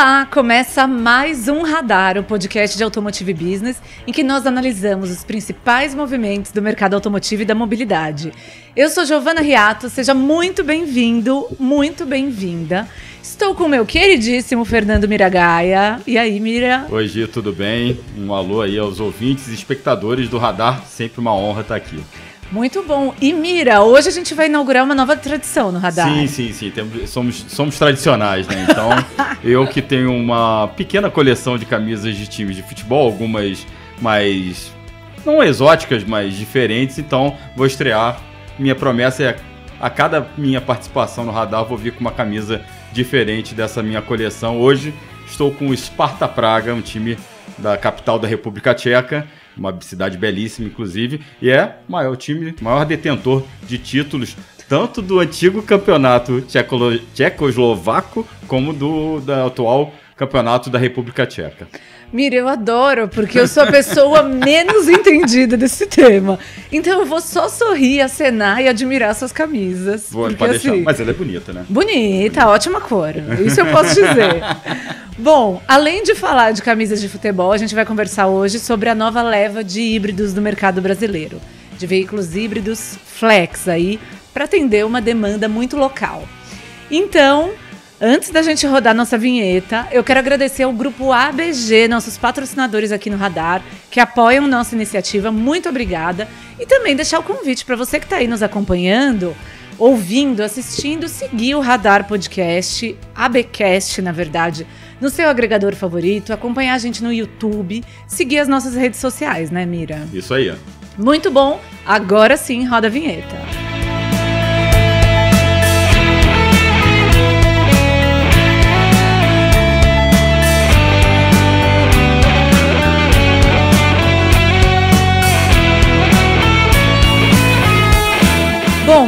Olá, começa mais um Radar, o um podcast de Automotive Business, em que nós analisamos os principais movimentos do mercado automotivo e da mobilidade. Eu sou Giovana Riato, seja muito bem-vindo, muito bem-vinda. Estou com o meu queridíssimo Fernando Miragaia. E aí, Mira? Oi, Gi, tudo bem? Um alô aí aos ouvintes e espectadores do Radar, sempre uma honra estar aqui. Muito bom. E Mira, hoje a gente vai inaugurar uma nova tradição no radar. Sim, sim, sim. Temos, somos, somos tradicionais, né? Então, eu que tenho uma pequena coleção de camisas de times de futebol, algumas mais. não exóticas, mas diferentes. Então, vou estrear. Minha promessa é a cada minha participação no radar, vou vir com uma camisa diferente dessa minha coleção. Hoje estou com o Sparta Praga, um time da capital da República Tcheca uma cidade belíssima, inclusive, e é o maior time, maior detentor de títulos tanto do antigo campeonato tchecoslovaco como do da atual campeonato da República Tcheca. Mira, eu adoro, porque eu sou a pessoa menos entendida desse tema. Então eu vou só sorrir, acenar e admirar suas camisas. Vou, porque, pode assim, deixar. Mas ela é bonita, né? Bonita, é ótima cor. Isso eu posso dizer. Bom, além de falar de camisas de futebol, a gente vai conversar hoje sobre a nova leva de híbridos do mercado brasileiro. De veículos híbridos flex aí, para atender uma demanda muito local. Então, Antes da gente rodar nossa vinheta, eu quero agradecer ao grupo ABG, nossos patrocinadores aqui no Radar, que apoiam nossa iniciativa. Muito obrigada. E também deixar o convite para você que está aí nos acompanhando, ouvindo, assistindo, seguir o Radar Podcast, ABcast, na verdade, no seu agregador favorito, acompanhar a gente no YouTube, seguir as nossas redes sociais, né, Mira? Isso aí, ó. Muito bom. Agora sim, roda a vinheta.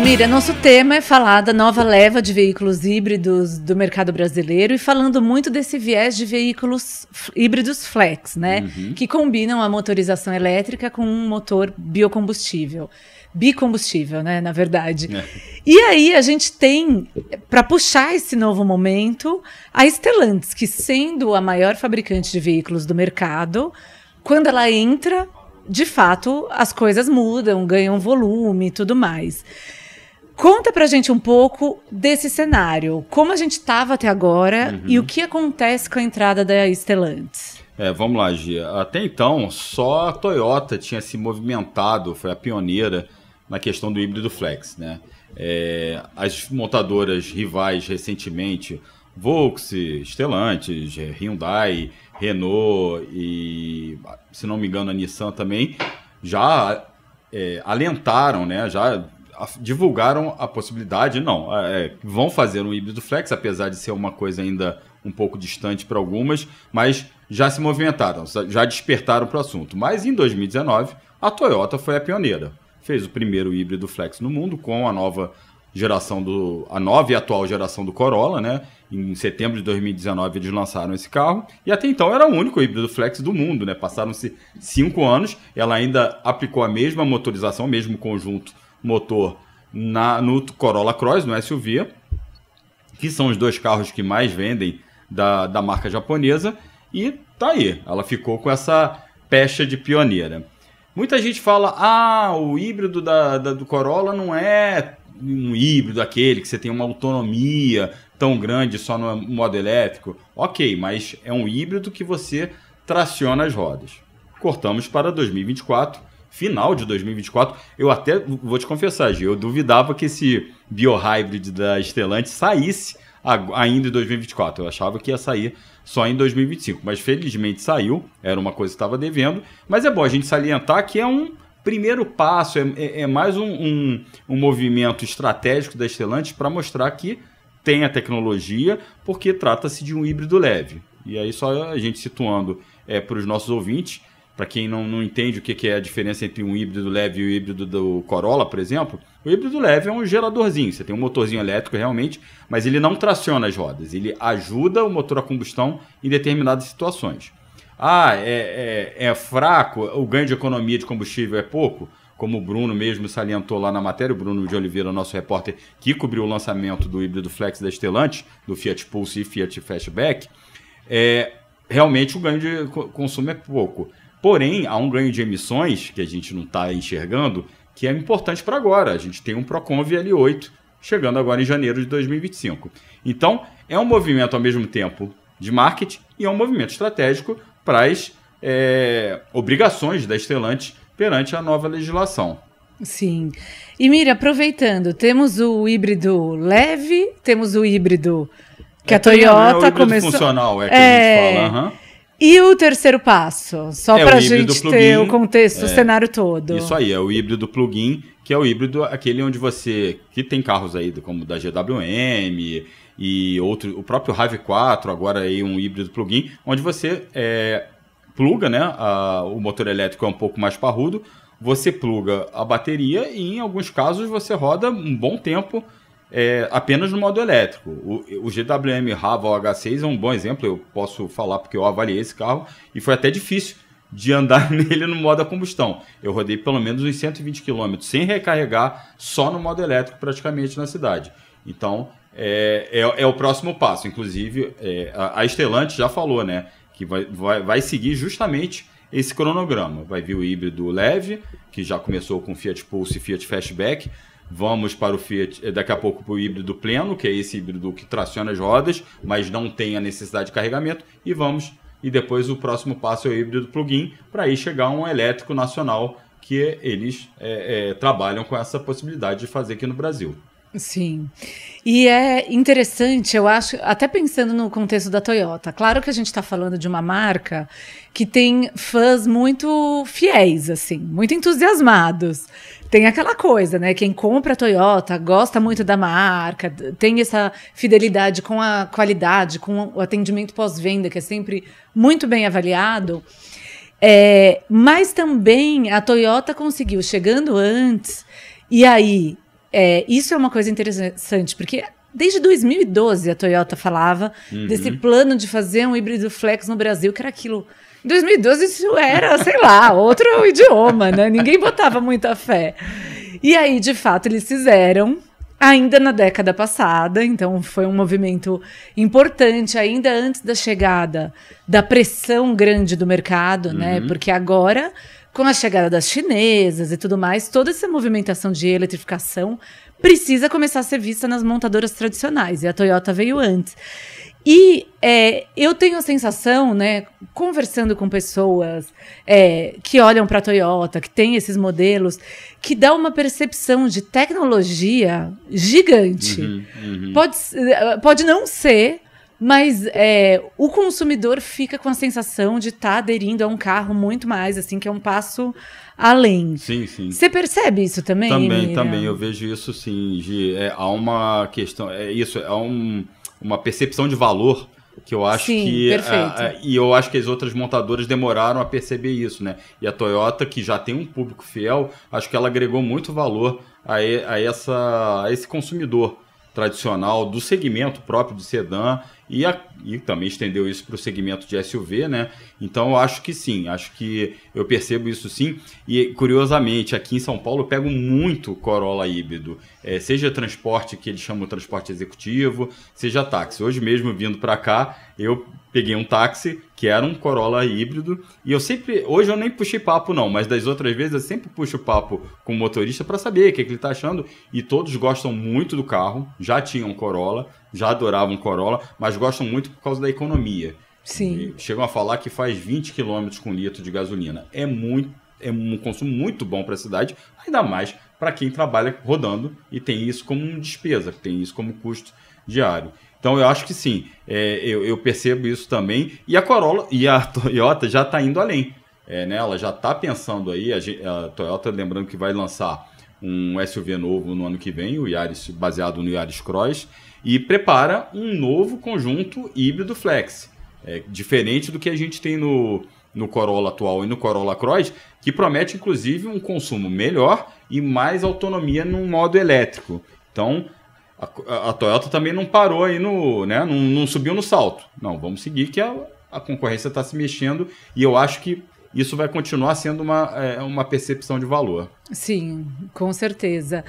Mira, nosso tema é falar da nova leva de veículos híbridos do mercado brasileiro e falando muito desse viés de veículos híbridos flex, né? Uhum. Que combinam a motorização elétrica com um motor biocombustível. Bicombustível, né? Na verdade. É. E aí a gente tem, para puxar esse novo momento, a Stellantis, que sendo a maior fabricante de veículos do mercado, quando ela entra, de fato, as coisas mudam, ganham volume e tudo mais. Conta pra gente um pouco desse cenário. Como a gente estava até agora uhum. e o que acontece com a entrada da Stellantis? É, vamos lá, Gia. Até então, só a Toyota tinha se movimentado, foi a pioneira na questão do híbrido flex. Né? É, as montadoras rivais recentemente, Volkswagen, Stellantis, Hyundai, Renault e, se não me engano, a Nissan também, já é, alentaram, né? já divulgaram a possibilidade, não, é, é, vão fazer um híbrido flex, apesar de ser uma coisa ainda um pouco distante para algumas, mas já se movimentaram, já despertaram para o assunto. Mas em 2019, a Toyota foi a pioneira. Fez o primeiro híbrido flex no mundo com a nova geração do a nova e atual geração do Corolla, né? Em setembro de 2019 eles lançaram esse carro e até então era o único híbrido flex do mundo, né? Passaram-se cinco anos, ela ainda aplicou a mesma motorização, o mesmo conjunto motor na, no Corolla Cross, no SUV, que são os dois carros que mais vendem da, da marca japonesa, e tá aí, ela ficou com essa pecha de pioneira. Muita gente fala, ah, o híbrido da, da, do Corolla não é um híbrido aquele que você tem uma autonomia tão grande só no modo elétrico. Ok, mas é um híbrido que você traciona as rodas. Cortamos para 2024 final de 2024. Eu até vou te confessar, Gil, eu duvidava que esse biohybrid da Estelante saísse ainda em 2024. Eu achava que ia sair só em 2025, mas felizmente saiu. Era uma coisa que estava devendo. Mas é bom a gente salientar que é um primeiro passo, é, é, é mais um, um, um, movimento estratégico da Estelante para mostrar que tem a tecnologia, porque trata-se de um híbrido leve. E aí, só a gente situando é, para os nossos ouvintes, para quem não, não entende o que, que é a diferença entre um híbrido leve e o um híbrido do Corolla, por exemplo, o híbrido leve é um geladorzinho, você tem um motorzinho elétrico realmente, mas ele não traciona as rodas, ele ajuda o motor a combustão em determinadas situações. Ah, é, é, é fraco, o ganho de economia de combustível é pouco? como o Bruno mesmo salientou lá na matéria, o Bruno de Oliveira, nosso repórter, que cobriu o lançamento do híbrido flex da Stellantis, do Fiat Pulse e Fiat Fastback, é, realmente o ganho de consumo é pouco. Porém, há um ganho de emissões que a gente não está enxergando que é importante para agora. A gente tem um Procon VL8 chegando agora em janeiro de 2025. Então, é um movimento ao mesmo tempo de marketing e é um movimento estratégico para as é, obrigações da Stellantis perante a nova legislação. Sim. E Mira, aproveitando, temos o híbrido leve, temos o híbrido que é, a é Toyota tem, o híbrido começou. Funcional é que é... a gente é. fala. Uhum. E o terceiro passo? Só é para a gente ter o contexto, é, o cenário todo. Isso aí, é o híbrido plug-in, que é o híbrido aquele onde você. que tem carros aí como da GWM e outro, o próprio RAV4, agora aí um híbrido plug-in, onde você é, pluga, né? A, o motor elétrico é um pouco mais parrudo, você pluga a bateria e em alguns casos você roda um bom tempo é, apenas no modo elétrico. O, o GWM Rava H6 é um bom exemplo, eu posso falar porque eu avaliei esse carro e foi até difícil de andar nele no modo a combustão. Eu rodei pelo menos uns 120 km sem recarregar, só no modo elétrico praticamente na cidade. Então, é, é, é o próximo passo. Inclusive, é, a, a Estelante já falou, né? Que vai, vai, vai seguir justamente esse cronograma. Vai vir o híbrido leve, que já começou com Fiat Pulse e Fiat Fastback. Vamos para o Fiat, eh, daqui a pouco para o híbrido pleno, que é esse híbrido que traciona as rodas, mas não tem a necessidade de carregamento. E vamos, e depois o próximo passo é o híbrido plug-in, para aí chegar um elétrico nacional, que eles é, é, trabalham com essa possibilidade de fazer aqui no Brasil. Sim. E é interessante, eu acho, até pensando no contexto da Toyota. Claro que a gente está falando de uma marca que tem fãs muito fiéis, assim, muito entusiasmados. Tem aquela coisa, né? Quem compra a Toyota gosta muito da marca, tem essa fidelidade com a qualidade, com o atendimento pós-venda, que é sempre muito bem avaliado. É, mas também a Toyota conseguiu, chegando antes, e aí é, isso é uma coisa interessante, porque desde 2012 a Toyota falava uhum. desse plano de fazer um híbrido flex no Brasil, que era aquilo. Em 2012 isso era, sei lá, outro idioma, né? Ninguém botava muita fé. E aí, de fato, eles fizeram ainda na década passada, então foi um movimento importante ainda antes da chegada da pressão grande do mercado, né? uhum. né? Porque agora com a chegada das chinesas e tudo mais, toda essa movimentação de eletrificação precisa começar a ser vista nas montadoras tradicionais, e a Toyota veio antes. E é, eu tenho a sensação, né, conversando com pessoas é, que olham para a Toyota, que tem esses modelos, que dá uma percepção de tecnologia gigante. Uhum, uhum. Pode, eh, pode não ser mas é, o consumidor fica com a sensação de estar tá aderindo a um carro muito mais, assim, que é um passo além. Sim, sim. Você percebe isso também? Também, Miriam? também. Eu vejo isso sim, Gi. É, há uma questão. É isso, há um, uma percepção de valor que eu acho Sim, que a, é, a, é, e eu acho que as outras montadoras demoraram a perceber isso, né? E a Toyota, que já tem um público fiel, acho que ela agregou muito valor a, a essa, a esse consumidor tradicional do segmento próprio de sedã Y e também estendeu isso para o segmento de SUV, né? Então eu acho que sim, acho que eu percebo isso sim. E curiosamente, aqui em São Paulo eu pego muito Corolla híbrido, é, seja transporte que eles chamam de transporte executivo, seja táxi. Hoje mesmo vindo para cá, eu peguei um táxi que era um Corolla híbrido e eu sempre, hoje eu nem puxei papo não, mas das outras vezes eu sempre puxo papo com o motorista para saber o que, é que ele está achando e todos gostam muito do carro, já tinham Corolla, já adoravam Corolla, mas gostam muito por causa da economia. Sim. chegam a falar que faz 20 quilômetros com litro de gasolina. É muito é um consumo muito bom para a cidade, ainda mais para quem trabalha rodando e tem isso como despesa, tem isso como custo diário. Então eu acho que sim, é, eu, eu, percebo isso também. E a Corolla e a Toyota já está indo além. É, né? Ela já está pensando aí, a, a, Toyota lembrando que vai lançar um SUV novo no ano que vem, o Yaris baseado no Yaris Cross e prepara um novo conjunto híbrido flex. É, diferente do que a gente tem no, no Corolla atual e no Corolla Cross, que promete inclusive um consumo melhor e mais autonomia no modo elétrico. Então, a, a Toyota também não parou aí no. Né, não, não subiu no salto. Não, vamos seguir que a, a concorrência está se mexendo e eu acho que isso vai continuar sendo uma, é, uma percepção de valor. Sim, com certeza.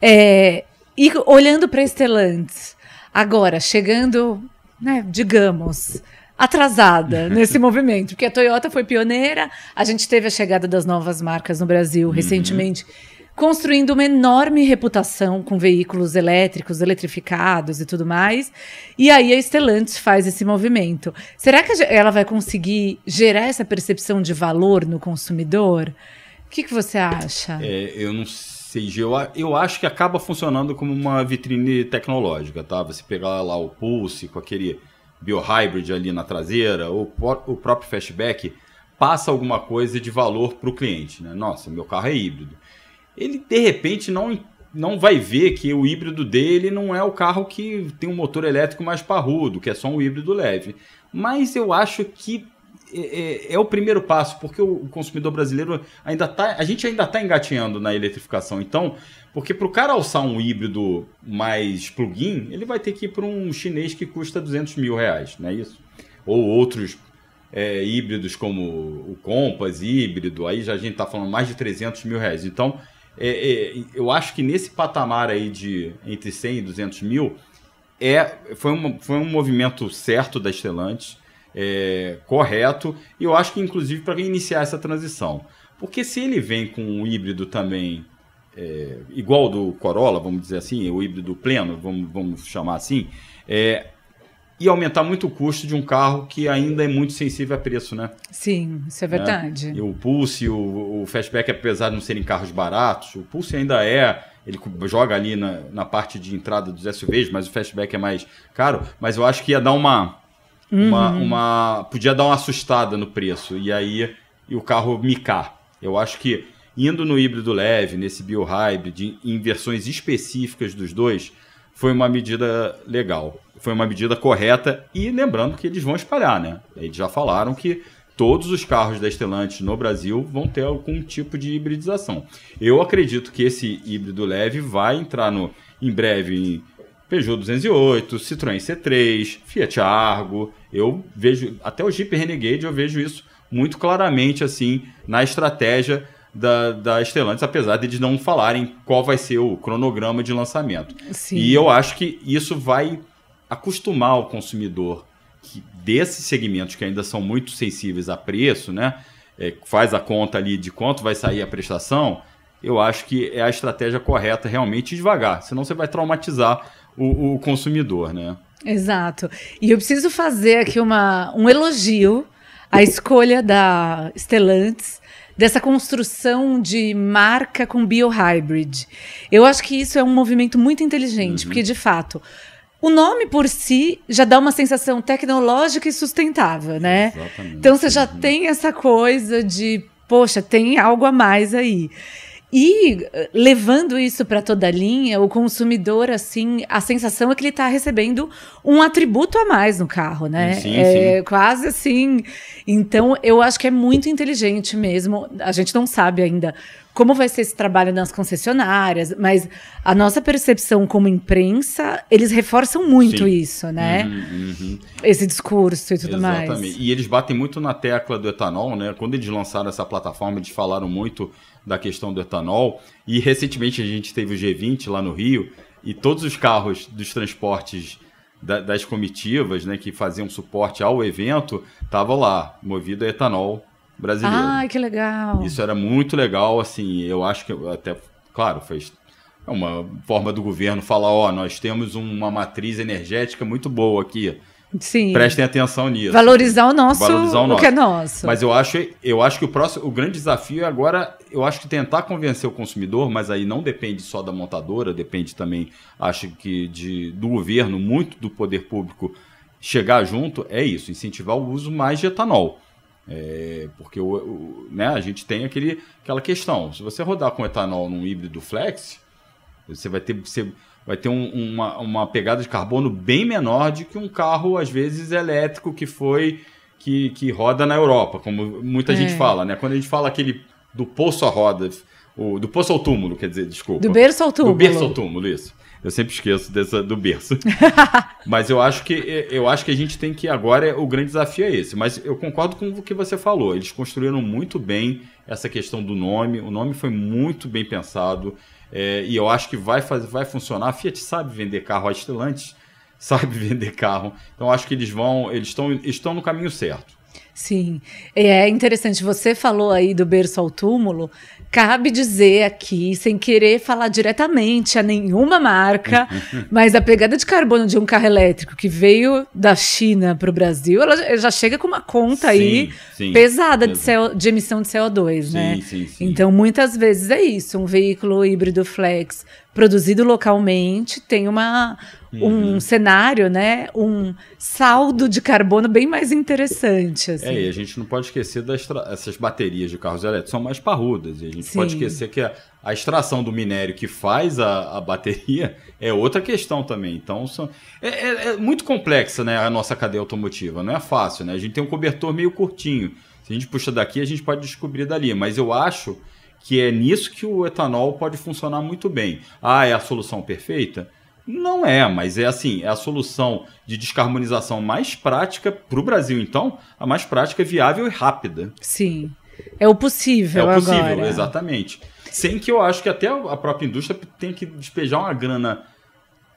É, e olhando para a Stellantis, Agora, chegando, né, digamos, atrasada nesse movimento, porque a Toyota foi pioneira, a gente teve a chegada das novas marcas no Brasil uhum. recentemente, uhum. construindo uma enorme reputação com veículos elétricos, eletrificados e tudo mais. E aí a Stellantis faz esse movimento. Será que ela vai conseguir gerar essa percepção de valor no consumidor? O que, que você acha? É, eu não sei 6G, eu, eu acho que acaba funcionando como uma vitrine tecnológica, tá? Você pegar lá o Pulse com aquele biohybrid ali na traseira, ou o próprio Fastback, passa alguma coisa de valor para o cliente, né? Nossa, meu carro é híbrido. Ele, de repente, não, não vai ver que o híbrido dele não é o carro que tem um motor elétrico mais parrudo, que é só um híbrido leve. Mas eu acho que é, é, é, o primeiro passo, porque o consumidor brasileiro ainda tá. A gente ainda está engatinhando na eletrificação. Então, porque para o cara alçar um híbrido mais plug-in, ele vai ter que ir para um chinês que custa 200 mil reais, não é isso? Ou outros é, híbridos como o Compass híbrido, aí já a gente está falando mais de 300 mil reais. Então, é, é, eu acho que nesse patamar aí de entre 100 e 200 mil, é, foi, uma, foi um movimento certo da Stellantis é, correto, e eu acho que inclusive para iniciar essa transição. Porque se ele vem com um híbrido também é, igual do Corolla, vamos dizer assim, o híbrido pleno, vamos, vamos chamar assim, é, e aumentar muito o custo de um carro que ainda é muito sensível a preço, né? Sim, isso é né? verdade. É? o Pulse, o, o Fastback, apesar de não serem carros baratos, o Pulse ainda é ele joga ali na, na parte de entrada dos SUVs, mas o Fastback é mais caro, mas eu acho que ia dar uma uhum. uma, uma. Podia dar uma assustada no preço e aí e o carro micar. Eu acho que indo no híbrido leve, nesse biohybrid, em versões específicas dos dois, foi uma medida legal. Foi uma medida correta e lembrando que eles vão espalhar, né? Eles já falaram que todos os carros da Estelante no Brasil vão ter algum tipo de hibridização. Eu acredito que esse híbrido leve vai entrar no, em breve em Peugeot 208, Citroën C3, Fiat Argo. Eu vejo até o Jeep Renegade, eu vejo isso muito claramente assim na estratégia da, da Stellantis, apesar de eles não falarem qual vai ser o cronograma de lançamento. Sim. E eu acho que isso vai acostumar o consumidor que, desses segmentos que ainda são muito sensíveis a preço, né? É, faz a conta ali de quanto vai sair a prestação. Eu acho que é a estratégia correta realmente devagar, senão você vai traumatizar o, o consumidor, né? Exato. E eu preciso fazer aqui uma, um elogio à escolha da Stellantis dessa construção de marca com biohybrid. Eu acho que isso é um movimento muito inteligente, uhum. porque de fato o nome por si já dá uma sensação tecnológica e sustentável, né? Exatamente. Então você já uhum. tem essa coisa de, poxa, tem algo a mais aí. E eh, levando isso para toda a linha, o consumidor, assim, a sensação é que ele está recebendo um atributo a mais no carro, né? Sim, é sim. quase assim. Então, eu acho que é muito inteligente mesmo. A gente não sabe ainda como vai ser esse trabalho nas concessionárias, mas a nossa percepção como imprensa, eles reforçam muito Sim. isso, né? Uhum, uhum. Esse discurso e tudo Exatamente. mais. Exatamente. E eles batem muito na tecla do etanol, né? Quando eles lançaram essa plataforma, eles falaram muito da questão do etanol. E recentemente a gente teve o G20 lá no Rio, e todos os carros dos transportes das comitivas, né, que faziam suporte ao evento, estavam lá, movido a etanol brasileiro. Ah, que legal! Isso era muito legal, assim, eu acho que até, claro, fez é uma forma do governo falar, ó, nós temos uma matriz energética muito boa aqui. Sim. Prestem atenção nisso. Valorizar o nosso, Valorizar o, o nosso. que é nosso. Mas eu acho, eu acho que o próximo, o grande desafio é agora, eu acho que tentar convencer o consumidor, mas aí não depende só da montadora, depende também, acho que de, do governo, muito do poder público chegar junto, é isso, incentivar o uso mais de etanol. É, porque o, o, né, a gente tem aquele, aquela questão. Se você rodar com etanol num híbrido flex, você vai ter, você vai ter um, uma, uma pegada de carbono bem menor do que um carro, às vezes, elétrico que foi. Que, que roda na Europa, como muita é. gente fala, né? Quando a gente fala aquele do poço à roda, o, do poço ao túmulo, quer dizer, desculpa. Do berço ao túmulo. Do berço ao túmulo, isso. Eu sempre esqueço dessa, do berço. mas eu acho que eu acho que a gente tem que agora o grande desafio é esse. Mas eu concordo com o que você falou. Eles construíram muito bem essa questão do nome. O nome foi muito bem pensado. É, e eu acho que vai, fazer, vai funcionar. A Fiat sabe vender carro, a Stellantis sabe vender carro. Então acho que eles vão, eles estão, estão no caminho certo. Sim, é interessante. Você falou aí do berço ao túmulo. Cabe dizer aqui, sem querer falar diretamente a nenhuma marca, mas a pegada de carbono de um carro elétrico que veio da China para o Brasil, ela já chega com uma conta sim, aí sim, pesada de, CO, de, emissão de CO2, né? sim, né? Então, muitas vezes é isso. Um veículo híbrido flex produzido localmente tem uma, uhum. um cenário, né, um saldo de carbono bem mais interessante. É, assim. É, e a gente não pode esquecer das essas baterias de carros elétricos são mais parrudas. E a gente Sim. pode esquecer que a, a, extração do minério que faz a, a, bateria é outra questão também. Então, são, é, é, é muito complexa né, a nossa cadeia automotiva. Não é fácil, né? A gente tem um cobertor meio curtinho. Se a gente puxa daqui, a gente pode descobrir dali. Mas eu acho que é nisso que o etanol pode funcionar muito bem. Ah, é a solução perfeita? Não é, mas é assim, é a solução de descarbonização mais prática para o Brasil, então, a mais prática, viável e rápida. Sim. É o possível. agora. É o possível, agora. exatamente. Sem que eu acho que até a própria indústria tenha que despejar uma grana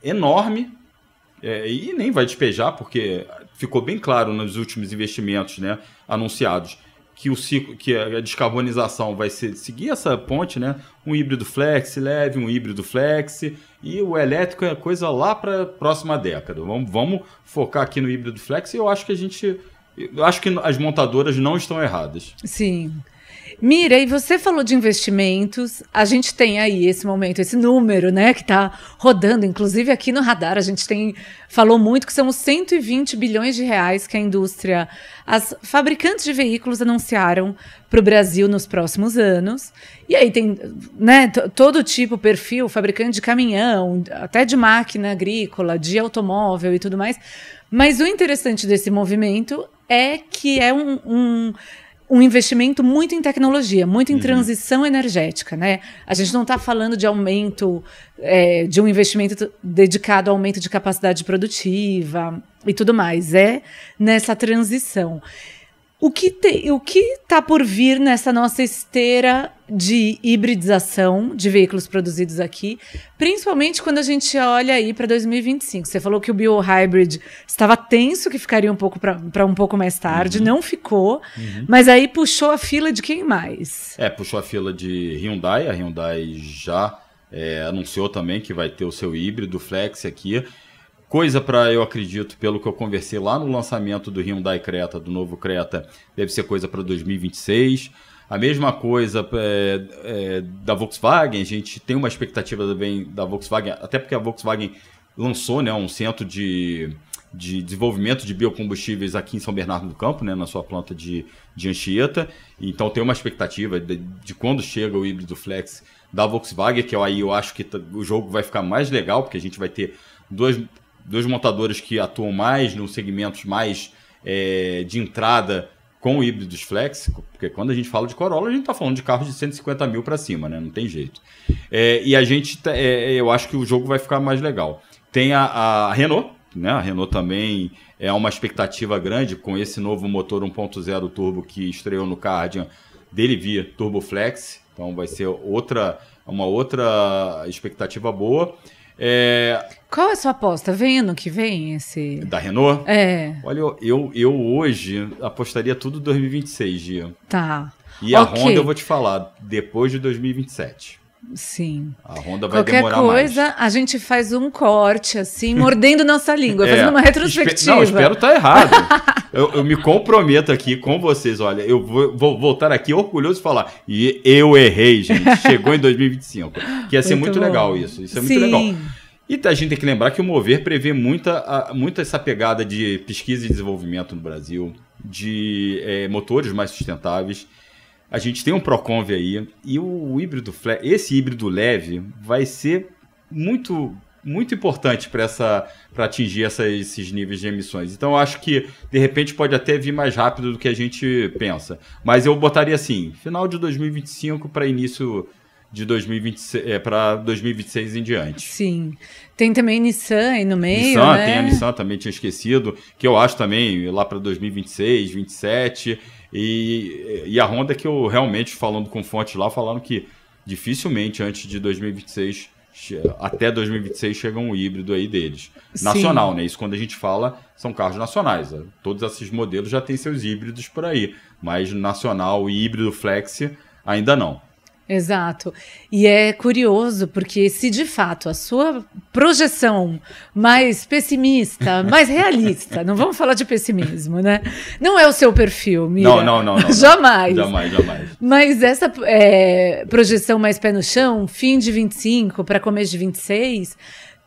enorme. É, e nem vai despejar, porque ficou bem claro nos últimos investimentos né, anunciados que o ciclo, que a descarbonização vai ser, seguir essa ponte, né? Um híbrido flex leve, um híbrido flex e o elétrico é coisa lá para a próxima década. Vamos, vamos focar aqui no híbrido flex e eu acho que a gente, eu acho que as montadoras não estão erradas. Sim. Mira, e você falou de investimentos. A gente tem aí esse momento, esse número, né, que está rodando. Inclusive aqui no radar, a gente tem falou muito que são os 120 bilhões de reais que a indústria, as fabricantes de veículos anunciaram para o Brasil nos próximos anos. E aí tem, né, todo tipo, perfil, fabricante de caminhão, até de máquina agrícola, de automóvel e tudo mais. Mas o interessante desse movimento é que é um, um um investimento muito em tecnologia, muito em uhum. transição energética, né? A gente não está falando de aumento, é, de um investimento dedicado ao aumento de capacidade produtiva e tudo mais. É nessa transição. O que, te, o que tá por vir nessa nossa esteira de hibridização de veículos produzidos aqui, principalmente quando a gente olha aí para 2025? Você falou que o biohybrid estava tenso, que ficaria um pouco para um pouco mais tarde, uhum. não ficou, uhum. mas aí puxou a fila de quem mais? É, puxou a fila de Hyundai, a Hyundai já é, anunciou também que vai ter o seu híbrido flex aqui coisa para, eu acredito, pelo que eu conversei lá no lançamento do Hyundai Creta, do novo Creta, deve ser coisa para 2026. A mesma coisa é, é, da Volkswagen, a gente tem uma expectativa também da Volkswagen, até porque a Volkswagen lançou né, um centro de, de desenvolvimento de biocombustíveis aqui em São Bernardo do Campo, né, na sua planta de, de Anchieta. Então tem uma expectativa de, de quando chega o híbrido flex da Volkswagen, que aí eu acho que o jogo vai ficar mais legal, porque a gente vai ter duas dois montadores que atuam mais nos segmentos mais é, de entrada com híbridos flex, porque quando a gente fala de Corolla, a gente está falando de carros de 150 mil para cima, né? Não tem jeito. É, e a gente, tá, é, é, eu acho que o jogo vai ficar mais legal. Tem a, a Renault, né? A Renault também é uma expectativa grande com esse novo motor 1.0 turbo que estreou no Cardian dele via flex então vai ser outra uma outra expectativa boa. É, qual é a sua aposta? Vem ano que vem esse. Da Renault? É. Olha, eu, eu hoje apostaria tudo 2026, Gia. Tá. E okay. a Honda, eu vou te falar, depois de 2027. Sim. A Honda vai Qualquer demorar coisa, mais. a gente faz um corte, assim, mordendo nossa língua, é, fazendo uma retrospectiva. Não, espero estar tá errado. eu, eu, me comprometo aqui com vocês. Olha, eu vou, vou, voltar aqui orgulhoso e falar. E eu errei, gente. Chegou em 2025. Que ia ser muito, muito legal isso. Isso é muito Sim. legal. E tá, a gente tem que lembrar que o Mover prevê muita, muita essa pegada de pesquisa e desenvolvimento no Brasil, de é, motores mais sustentáveis. A gente tem um Proconve aí e o híbrido esse híbrido leve vai ser muito muito importante para essa para atingir essa, esses níveis de emissões. Então acho que de repente pode até vir mais rápido do que a gente pensa. Mas eu botaria assim, final de 2025 para início de 2026 é, para 2026 em diante. Sim. Tem também Nissan aí no meio, Nissan, né? tem a Nissan também tinha esquecido, que eu acho também lá para 2026, 27 e, e a Honda que eu realmente falando com Fonte lá falaram que dificilmente antes de 2026 até 2026 chega um híbrido aí deles. Sim. Nacional, né? Isso quando a gente fala são carros nacionais. Né? Todos esses modelos já têm seus híbridos por aí, mas nacional, híbrido, flex ainda não. Exato. E é curioso, porque se de fato a sua projeção mais pessimista, mais realista, não vamos falar de pessimismo, né? Não é o seu perfil, Mira. Não, não, não. não jamais. Jamais, jamais. Mas essa é, projeção mais pé no chão, fim de 25 para começo de 26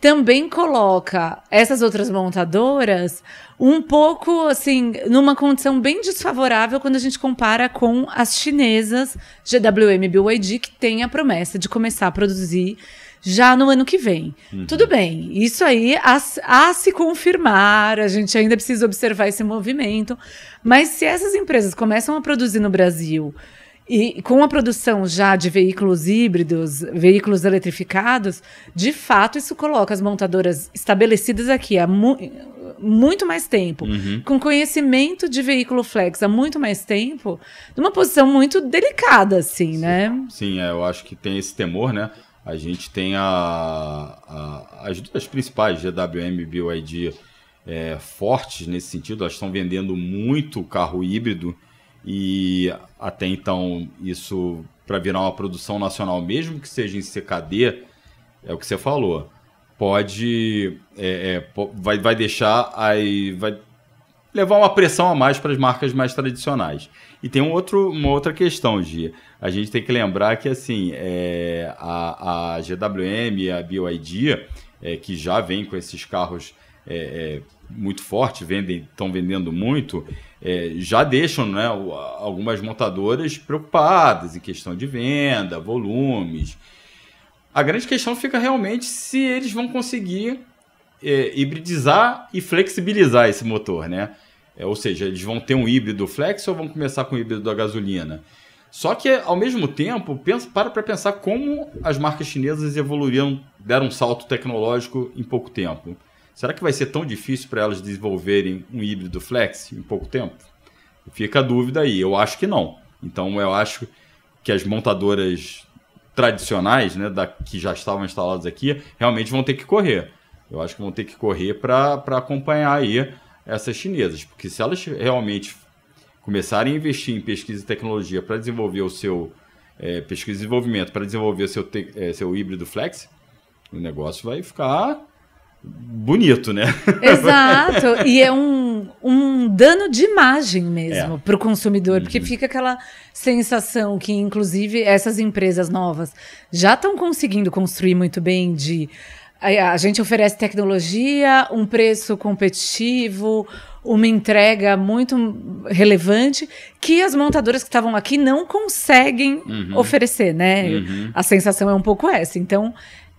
também coloca essas outras montadoras um pouco assim numa condição bem desfavorável quando a gente compara com as chinesas GWM BYD que tem a promessa de começar a produzir já no ano que vem. Uhum. Tudo bem, isso aí a, a se confirmar, a gente ainda precisa observar esse movimento, mas se essas empresas começam a produzir no Brasil e com a produção já de veículos híbridos, veículos eletrificados, de fato isso coloca as montadoras estabelecidas aqui há mu muito mais tempo, uhum. com conhecimento de veículo flex há muito mais tempo, numa posição muito delicada, assim, Sim. né? Sim, é, eu acho que tem esse temor, né? A gente tem a, a as duas principais, GWM e BYD, é, fortes nesse sentido, elas estão vendendo muito carro híbrido e até então isso para virar uma produção nacional, mesmo que seja em CKD, é o que você falou, pode é, é, vai, vai deixar aí vai levar uma pressão a mais para as marcas mais tradicionais. E tem um outro, uma outra questão, Gia. A gente tem que lembrar que assim é, a, a GWM, a BYD, é, que já vem com esses carros é, é, muito forte, vendem, estão vendendo muito, é, já deixam né, algumas montadoras preocupadas em questão de venda, volumes. A grande questão fica realmente se eles vão conseguir é, hibridizar e flexibilizar esse motor, né? É, ou seja, eles vão ter um híbrido flex ou vão começar com o híbrido da gasolina? Só que, ao mesmo tempo, pensa, para para pensar como as marcas chinesas evoluíram, deram um salto tecnológico em pouco tempo. Será que vai ser tão difícil para elas desenvolverem um híbrido flex em pouco tempo? Fica a dúvida aí. Eu acho que não. Então eu acho que as montadoras tradicionais, né, da, que já estavam instaladas aqui, realmente vão ter que correr. Eu acho que vão ter que correr para acompanhar aí essas chinesas, porque se elas realmente começarem a investir em pesquisa e tecnologia para desenvolver o seu é, pesquisa e desenvolvimento para desenvolver seu, te, é, seu híbrido flex, o negócio vai ficar bonito, né? Exato. e é um, um dano de imagem mesmo é. para o consumidor, uhum. porque fica aquela sensação que, inclusive, essas empresas novas já estão conseguindo construir muito bem de a, gente oferece tecnologia, um preço competitivo, uma entrega muito relevante que as montadoras que estavam aqui não conseguem uhum. oferecer, né? Uhum. A sensação é um pouco essa. Então,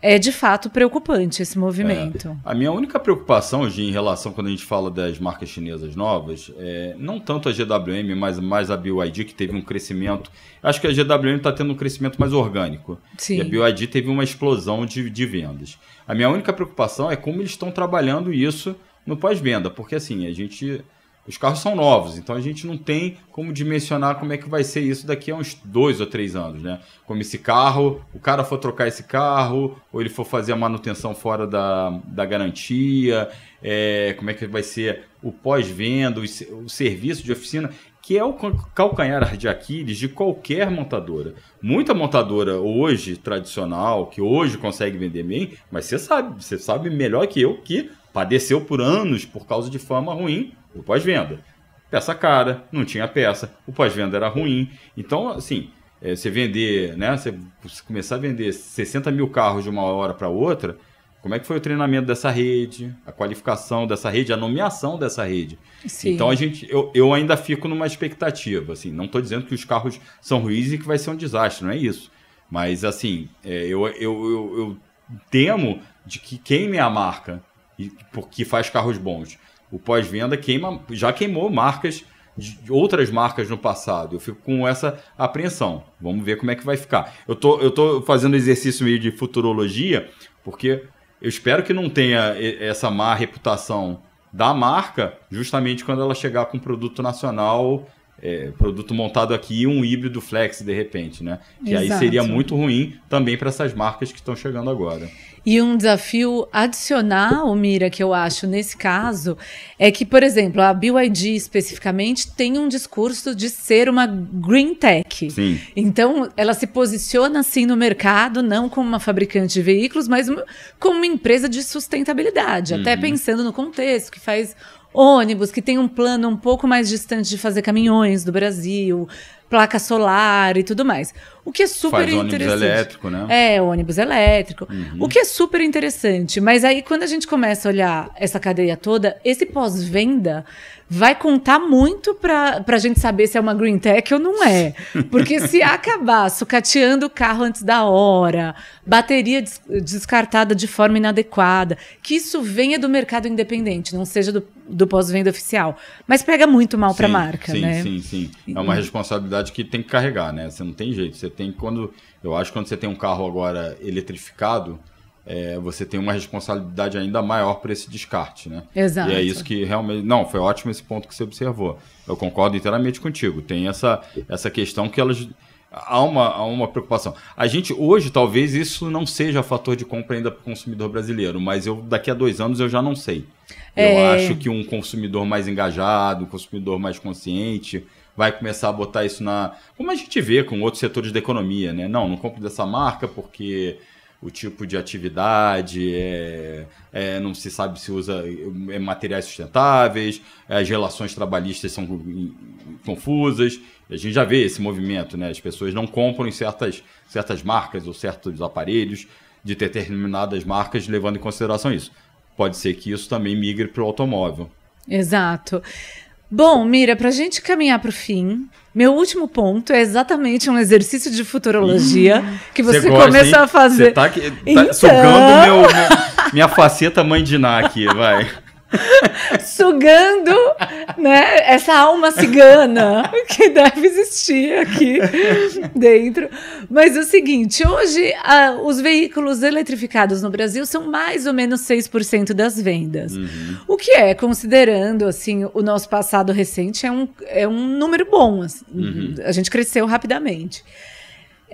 é de fato preocupante esse movimento. É. A minha única preocupação hoje em relação quando a gente fala das marcas chinesas novas, é, não tanto a GWM, mas mais a BYD que teve um crescimento. Acho que a GWM está tendo um crescimento mais orgânico. Sim. E a BYD teve uma explosão de, de vendas. A minha única preocupação é como eles estão trabalhando isso no pós-venda, porque assim a gente os carros são novos, então a gente não tem como dimensionar como é que vai ser isso daqui a uns dois ou três anos, né? Como esse carro, o cara for trocar esse carro, ou ele for fazer a manutenção fora da, da garantia, é, como é que vai ser o pós-venda, o, o serviço de oficina, que é o calcanhar de Aquiles de qualquer montadora. Muita montadora hoje tradicional, que hoje consegue vender bem, mas você sabe, você sabe melhor que eu que Padeceu por anos por causa de fama ruim do pós-venda. Peça cara, não tinha peça, o pós-venda era ruim. Então, assim, é, você vender, né? Você, você começar a vender 60 mil carros de uma hora para outra, como é que foi o treinamento dessa rede, a qualificação dessa rede, a nomeação dessa rede. Sim. Então a gente, eu, eu ainda fico numa expectativa, assim, não estou dizendo que os carros são ruins e que vai ser um desastre, não é isso. Mas assim, é, eu, eu, eu, eu, temo de que queime a marca, que faz carros bons. O pós-venda queima, já queimou marcas outras marcas no passado. Eu fico com essa apreensão. Vamos ver como é que vai ficar. Eu tô, eu tô fazendo exercício meio de futurologia, porque eu espero que não tenha essa má reputação da marca, justamente quando ela chegar com produto nacional, é, produto montado aqui, um híbrido flex de repente, né? Que Exato. aí seria muito ruim também para essas marcas que estão chegando agora. E um desafio adicional, Mira, que eu acho nesse caso, é que, por exemplo, a BYD especificamente tem um discurso de ser uma green tech. Sim. Então, ela se posiciona assim no mercado, não como uma fabricante de veículos, mas como uma empresa de sustentabilidade, uhum. até pensando no contexto, que faz ônibus, que tem um plano um pouco mais distante de fazer caminhões do Brasil, placa solar e tudo mais. O que é super Faz ônibus interessante. ônibus elétrico, né? É, ônibus elétrico. Uhum. O que é super interessante. Mas aí, quando a gente começa a olhar essa cadeia toda, esse pós-venda vai contar muito para a gente saber se é uma green tech ou não é. Porque se acabar sucateando o carro antes da hora, bateria des descartada de forma inadequada, que isso venha do mercado independente, não seja do, do pós-venda oficial. Mas pega muito mal para a marca, sim, né? Sim, sim, sim. É uma responsabilidade que tem que carregar, né? Você não tem jeito. Você tem quando... Eu acho que quando você tem um carro agora eletrificado é, você tem uma responsabilidade ainda maior para esse descarte, né? Exato. E é isso que realmente. Não, foi ótimo esse ponto que você observou. Eu concordo inteiramente contigo. Tem essa, essa questão que elas. Há uma, há uma preocupação. A gente hoje, talvez isso não seja fator de compra ainda para o consumidor brasileiro, mas eu daqui a dois anos eu já não sei. É... Eu acho que um consumidor mais engajado, um consumidor mais consciente, vai começar a botar isso na. Como a gente vê com outros setores da economia, né? Não, não compro dessa marca porque o tipo de atividade, é, é, não se sabe se usa é, materiais sustentáveis, as relações trabalhistas são confusas. A gente já vê esse movimento, né? As pessoas não compram em certas, certas marcas ou certos aparelhos de ter determinadas marcas levando em consideração isso. Pode ser que isso também migre para o automóvel. Exato. Bom, Mira, para a gente caminhar para o fim, meu último ponto é exatamente um exercício de futurologia que hum. você, gosta, começa hein? a fazer. Você tá, tá então... sugando meu, meu, minha faceta mãe de Ná aqui, vai. sugando né, essa alma cigana que deve existir aqui dentro. Mas é o seguinte, hoje os veículos eletrificados no Brasil são mais ou menos 6% das vendas. Uhum. O que é, considerando assim o nosso passado recente, é um, é um número bom. Assim, uhum. A gente cresceu rapidamente.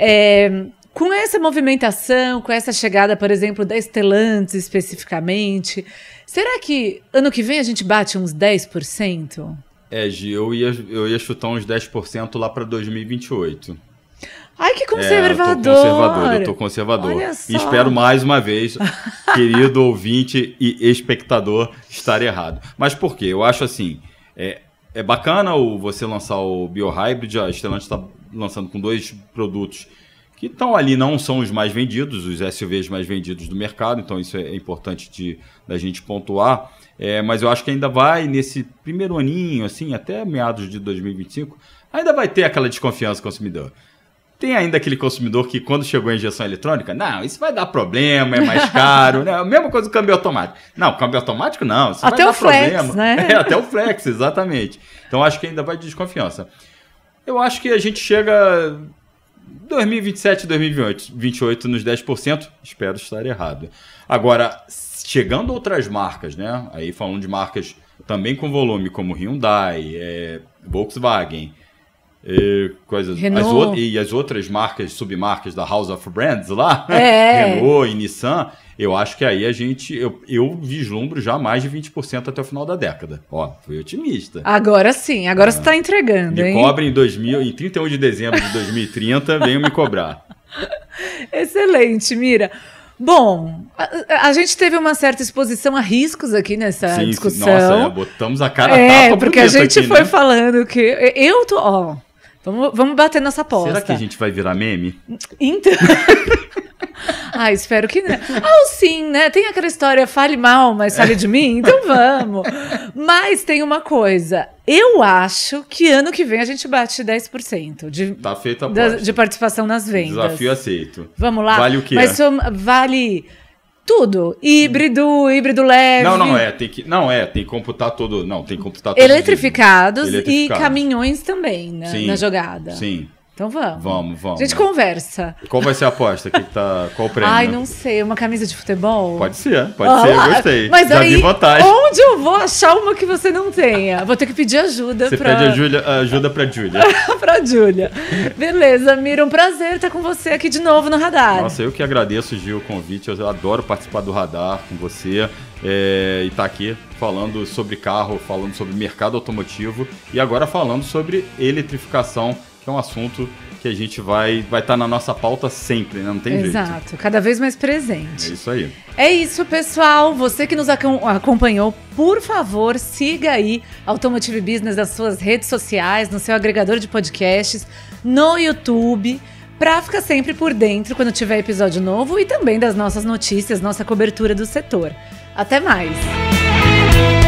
É, com essa movimentação, com essa chegada, por exemplo, da Stellantis especificamente, será que ano que vem a gente bate uns 10%? É, Gi, eu ia, eu ia chutar uns 10% lá para 2028. Ai, que conservador! É, eu tô conservador, eu tô conservador. Olha só. E espero mais uma vez, querido ouvinte e espectador, estar errado. Mas por quê? Eu acho assim, é, é bacana o, você lançar o biohybrid, a Stellantis está lançando com dois produtos que estão ali, não são os mais vendidos, os SUVs mais vendidos do mercado, então isso é, é importante de, da gente pontuar. É, mas eu acho que ainda vai nesse primeiro aninho, assim, até meados de 2025, ainda vai ter aquela desconfiança do consumidor. Tem ainda aquele consumidor que, quando chegou a injeção eletrônica, não, isso vai dar problema, é mais caro. né? A mesma coisa do câmbio automático. Não, câmbio automático não. Isso até vai o dar flex, problema. né? É, até o flex, exatamente. Então acho que ainda vai de desconfiança. Eu acho que a gente chega 2027 2028, 2028 nos 10%, espero estar errado. Agora, chegando outras marcas, né? Aí falando de marcas também com volume, como Hyundai, é, Volkswagen, e, é, coisas, as, e as outras marcas, submarcas da House of Brands lá, é. Renault e Nissan, eu acho que aí a gente. Eu, eu vislumbro já mais de 20% até o final da década. Ó, fui otimista. Agora sim, agora ah, você está entregando. Me cobre em, em 31 de dezembro de 2030, venham me cobrar. Excelente, Mira. Bom, a, a, gente teve uma certa exposição a riscos aqui nessa sim, discussão. Nossa, é, botamos a cara é, tapa porque a gente aqui, né? foi né? falando que eu tô, ó, vamos, vamos bater nessa aposta. Será que a gente vai virar meme? Então, Ah, espero que não. Ah, sim, né? Tem aquela história, fale mal, mas fale de mim, então vamos. Mas tem uma coisa. Eu acho que ano que vem a gente bate 10% de, tá feita a da, de participação nas vendas. Desafio aceito. Vamos lá. Vale o quê? Mas vale tudo. Híbrido, híbrido leve. Não, não, é. Tem que, não, é. Tem que computar todo. Não, tem que computar Eletrificados, e caminhões também né, sim, na jogada. Sim. Então vamos. Vamos, vamos. A gente conversa. Qual vai ser a aposta? Que tá, qual o prêmio? Ai, não sei. Uma camisa de futebol? Pode ser, pode ah, ser. Eu ah, gostei. Mas Já aí, vi onde eu vou achar uma que você não tenha? Vou ter que pedir ajuda você pra... Você pede Julia, ajuda pra Júlia. pra Júlia. Beleza, Mira, um prazer estar com você aqui de novo no Radar. Nossa, eu que agradeço, Gil, o convite. Eu adoro participar do Radar com você. É, e estar tá aqui falando sobre carro, falando sobre mercado automotivo e agora falando sobre eletrificação é um assunto que a gente vai vai estar tá na nossa pauta sempre, né? não tem Exato, jeito. Exato, cada vez mais presente. É isso aí. É isso, pessoal. Você que nos acompanhou, por favor, siga aí Automotive Business nas suas redes sociais, no seu agregador de podcasts, no YouTube para ficar sempre por dentro quando tiver episódio novo e também das nossas notícias, nossa cobertura do setor. Até mais!